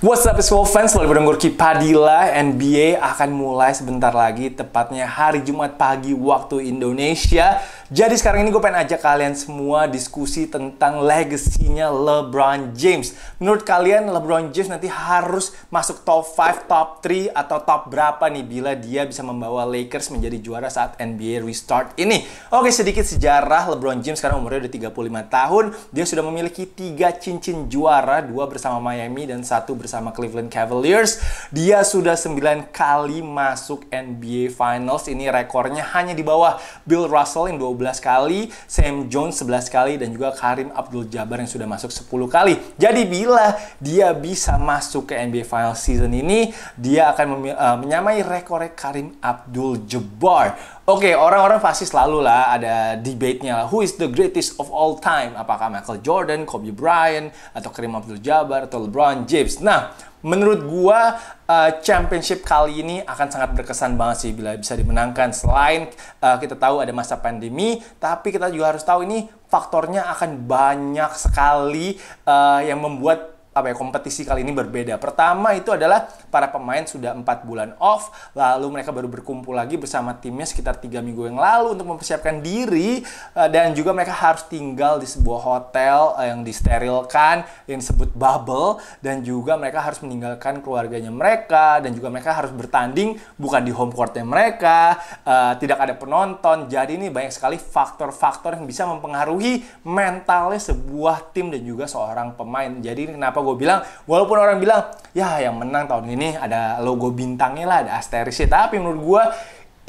What's up baseball fans, selalu bareng Gurki Padilla. NBA akan mulai sebentar lagi, tepatnya hari Jumat pagi waktu Indonesia. Jadi sekarang ini gue pengen ajak kalian semua diskusi tentang legasinya LeBron James. Menurut kalian LeBron James nanti harus masuk top 5, top 3, atau top berapa nih bila dia bisa membawa Lakers menjadi juara saat NBA restart ini? Oke sedikit sejarah LeBron James sekarang umurnya udah 35 tahun. Dia sudah memiliki tiga cincin juara, dua bersama Miami dan satu bersama Cleveland Cavaliers. Dia sudah 9 kali masuk NBA Finals. Ini rekornya hanya di bawah Bill Russell yang 20 kali, Sam Jones 11 kali, dan juga Karim Abdul-Jabbar yang sudah masuk 10 kali. Jadi bila dia bisa masuk ke NBA Finals season ini, dia akan uh, menyamai rekor Karim Abdul-Jabbar. Oke, okay, orang-orang pasti selalu lah ada debate-nya Who is the greatest of all time? Apakah Michael Jordan, Kobe Bryant, atau Kareem Abdul-Jabbar, atau LeBron James? Nah, menurut gua uh, championship kali ini akan sangat berkesan banget sih bila bisa dimenangkan. Selain uh, kita tahu ada masa pandemi, tapi kita juga harus tahu ini faktornya akan banyak sekali uh, yang membuat apa ya kompetisi kali ini berbeda. Pertama itu adalah para pemain sudah empat bulan off, lalu mereka baru berkumpul lagi bersama timnya sekitar tiga minggu yang lalu untuk mempersiapkan diri eh, dan juga mereka harus tinggal di sebuah hotel eh, yang disterilkan yang disebut bubble dan juga mereka harus meninggalkan keluarganya mereka dan juga mereka harus bertanding bukan di home courtnya mereka, eh, tidak ada penonton. Jadi ini banyak sekali faktor-faktor yang bisa mempengaruhi mentalnya sebuah tim dan juga seorang pemain. Jadi ini kenapa kenapa gue bilang walaupun orang bilang ya yang menang tahun ini ada logo bintangnya lah ada asterisnya tapi menurut gue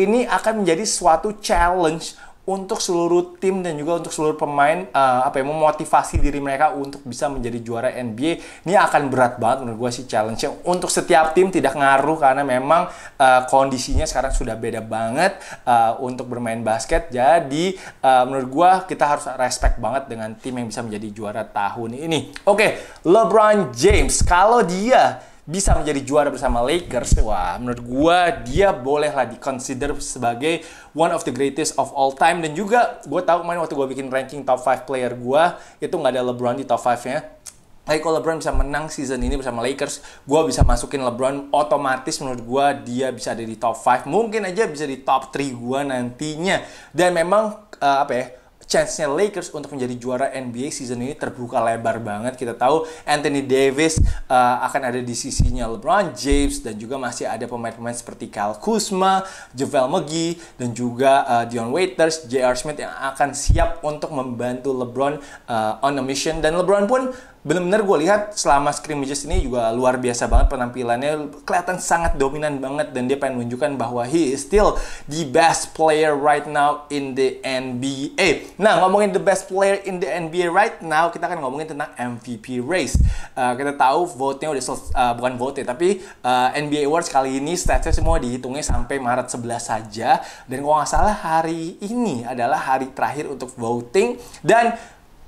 ini akan menjadi suatu challenge untuk seluruh tim dan juga untuk seluruh pemain uh, apa ya memotivasi diri mereka untuk bisa menjadi juara NBA ini akan berat banget menurut gue sih challenge -nya. untuk setiap tim tidak ngaruh karena memang uh, kondisinya sekarang sudah beda banget uh, untuk bermain basket jadi uh, menurut gue kita harus respect banget dengan tim yang bisa menjadi juara tahun ini oke okay, LeBron James kalau dia bisa menjadi juara bersama Lakers, wah menurut gue dia bolehlah diconsider sebagai one of the greatest of all time. Dan juga gue tahu main waktu gue bikin ranking top 5 player gue, itu nggak ada LeBron di top 5-nya. Tapi kalau LeBron bisa menang season ini bersama Lakers, gue bisa masukin LeBron otomatis menurut gue dia bisa ada di top 5. Mungkin aja bisa di top 3 gue nantinya. Dan memang, uh, apa ya, chance-nya Lakers untuk menjadi juara NBA season ini terbuka lebar banget. Kita tahu Anthony Davis uh, akan ada di sisinya LeBron James dan juga masih ada pemain-pemain seperti Kyle Kuzma, JaVale McGee dan juga uh, Dion Waiters, J.R. Smith yang akan siap untuk membantu LeBron uh, on a mission dan LeBron pun bener-bener gue lihat selama scrimmages ini juga luar biasa banget penampilannya kelihatan sangat dominan banget dan dia pengen menunjukkan bahwa he is still the best player right now in the NBA. Nah ngomongin the best player in the NBA right now kita akan ngomongin tentang MVP race. Uh, kita tahu vote-nya udah uh, bukan vote tapi uh, eh, NBA Awards kali ini statsnya semua dihitungnya sampai Maret 11 saja dan kalau nggak salah hari ini adalah hari terakhir untuk voting dan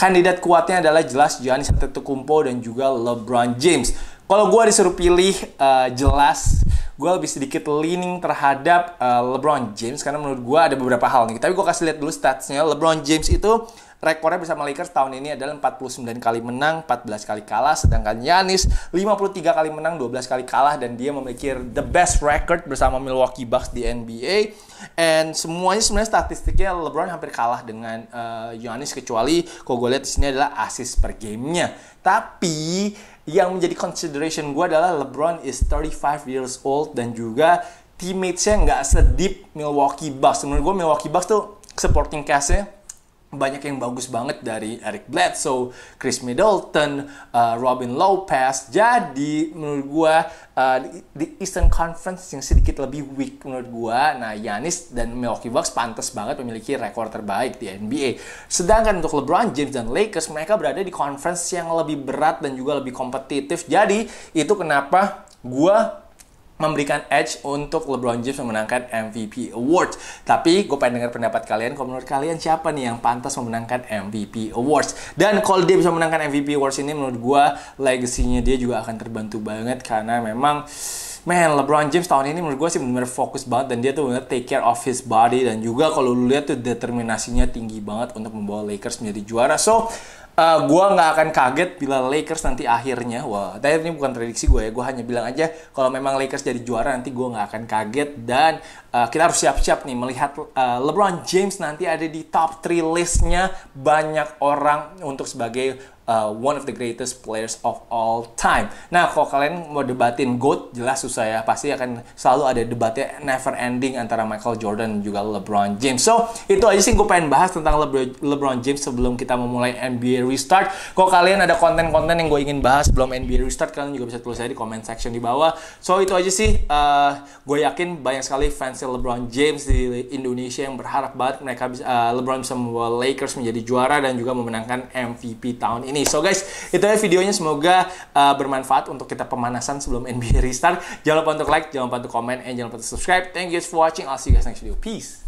kandidat kuatnya adalah jelas Giannis Antetokounmpo dan juga LeBron James. Kalau gue disuruh pilih uh, jelas gue lebih sedikit leaning terhadap uh, LeBron James karena menurut gue ada beberapa hal nih. Tapi gue kasih lihat dulu statsnya. LeBron James itu Rekornya bersama Lakers tahun ini adalah 49 kali menang, 14 kali kalah, sedangkan Yanis 53 kali menang, 12 kali kalah dan dia memiliki the best record bersama Milwaukee Bucks di NBA. And semuanya sebenarnya statistiknya LeBron hampir kalah dengan uh, Giannis kecuali kalau gue lihat di sini adalah asis per gamenya. Tapi yang menjadi consideration gue adalah LeBron is 35 years old dan juga teammates-nya nggak sedip Milwaukee Bucks. Menurut gue Milwaukee Bucks tuh supporting cast-nya banyak yang bagus banget dari Eric Bledsoe, Chris Middleton, uh, Robin Lopez. Jadi menurut gue uh, di Eastern Conference yang sedikit lebih weak menurut gue. Nah, Yanis dan Milwaukee Bucks pantas banget memiliki rekor terbaik di NBA. Sedangkan untuk LeBron James dan Lakers mereka berada di conference yang lebih berat dan juga lebih kompetitif. Jadi itu kenapa gue memberikan edge untuk LeBron James memenangkan MVP Awards. Tapi gue pengen dengar pendapat kalian, kalau menurut kalian siapa nih yang pantas memenangkan MVP Awards? Dan kalau dia bisa memenangkan MVP Awards ini menurut gue legasinya dia juga akan terbantu banget karena memang Man, LeBron James tahun ini menurut gue sih benar-benar fokus banget dan dia tuh benar take care of his body dan juga kalau lu lihat tuh determinasinya tinggi banget untuk membawa Lakers menjadi juara. So, uh, eh, gue nggak akan kaget bila Lakers nanti akhirnya wah tapi ini bukan prediksi gue ya gue hanya bilang aja kalau memang Lakers jadi juara nanti gue nggak akan kaget dan uh, kita harus siap-siap nih melihat uh, LeBron James nanti ada di top 3 listnya banyak orang untuk sebagai uh, one of the greatest players of all time. Nah, kalau kalian mau debatin GOAT, jelas susah ya. Pasti akan selalu ada debatnya never ending antara Michael Jordan dan juga LeBron James. So, itu aja sih gue pengen bahas tentang Lebr LeBron James sebelum kita memulai NBA Restart. Kalau kalian ada konten-konten yang gue ingin bahas sebelum NBA Restart, kalian juga bisa tulis aja di comment section di bawah. So, itu aja sih. Uh, gue yakin banyak sekali fans LeBron James di Indonesia yang berharap banget mereka bisa, uh, LeBron bisa membawa Lakers menjadi juara dan juga memenangkan MVP tahun ini ini. So guys, itu ya videonya semoga uh, bermanfaat untuk kita pemanasan sebelum NBA restart. Jangan lupa untuk like, jangan lupa untuk komen, and jangan lupa untuk subscribe. Thank you guys for watching. I'll see you guys next video. Peace.